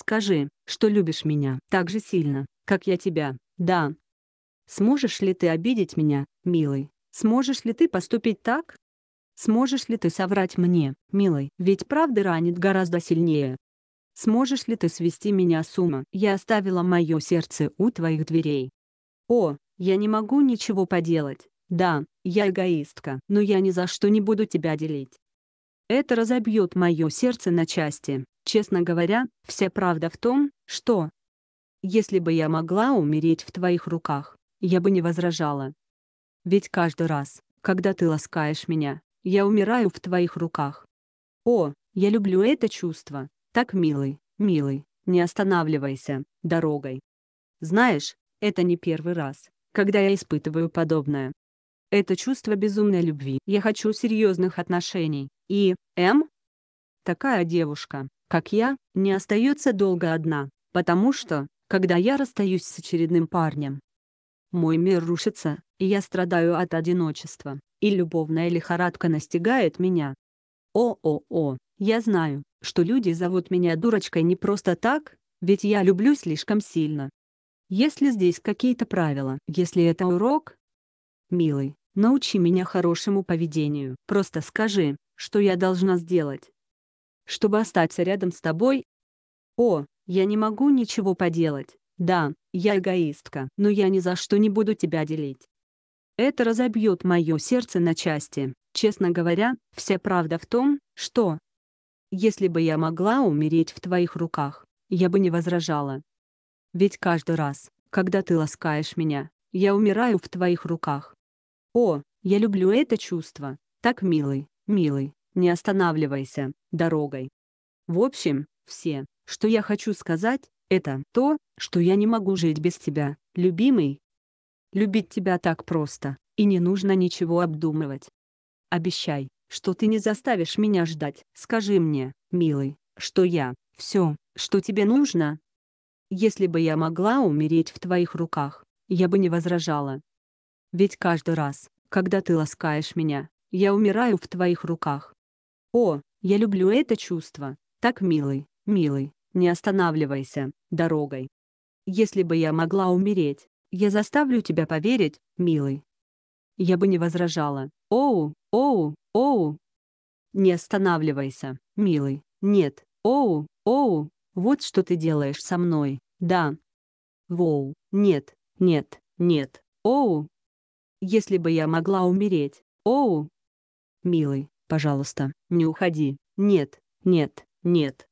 Скажи, что любишь меня так же сильно, как я тебя, да. Сможешь ли ты обидеть меня, милый? Сможешь ли ты поступить так? Сможешь ли ты соврать мне, милый, ведь правда ранит гораздо сильнее? Сможешь ли ты свести меня с ума? Я оставила мое сердце у твоих дверей. О, я не могу ничего поделать. Да, я эгоистка, но я ни за что не буду тебя делить. Это разобьет мое сердце на части. Честно говоря, вся правда в том, что... Если бы я могла умереть в твоих руках, я бы не возражала. Ведь каждый раз, когда ты ласкаешь меня, я умираю в твоих руках. О, я люблю это чувство. Так, милый, милый, не останавливайся, дорогой. Знаешь, это не первый раз, когда я испытываю подобное. Это чувство безумной любви. Я хочу серьезных отношений. И, М, эм, такая девушка, как я, не остается долго одна, потому что, когда я расстаюсь с очередным парнем, мой мир рушится, и я страдаю от одиночества, и любовная лихорадка настигает меня. О-о-о, я знаю, что люди зовут меня дурочкой не просто так, ведь я люблю слишком сильно. Если здесь какие-то правила, если это урок, милый, научи меня хорошему поведению. Просто скажи, что я должна сделать, чтобы остаться рядом с тобой. О, я не могу ничего поделать. Да, я эгоистка, но я ни за что не буду тебя делить. Это разобьет мое сердце на части. Честно говоря, вся правда в том, что... Если бы я могла умереть в твоих руках, я бы не возражала. Ведь каждый раз, когда ты ласкаешь меня, я умираю в твоих руках. О, я люблю это чувство. Так, милый, милый, не останавливайся, дорогой. В общем, все, что я хочу сказать, это то, что я не могу жить без тебя, любимый. Любить тебя так просто, и не нужно ничего обдумывать. Обещай, что ты не заставишь меня ждать. Скажи мне, милый, что я, все, что тебе нужно. Если бы я могла умереть в твоих руках, я бы не возражала. Ведь каждый раз, когда ты ласкаешь меня, я умираю в твоих руках. О, я люблю это чувство, так милый, милый, не останавливайся, дорогой. Если бы я могла умереть, я заставлю тебя поверить, милый. Я бы не возражала. Оу, оу, оу. Не останавливайся, милый. Нет, оу, оу, вот что ты делаешь со мной, да. Воу, нет, нет, нет, оу, если бы я могла умереть. Оу! Милый, пожалуйста, не уходи. Нет, нет, нет.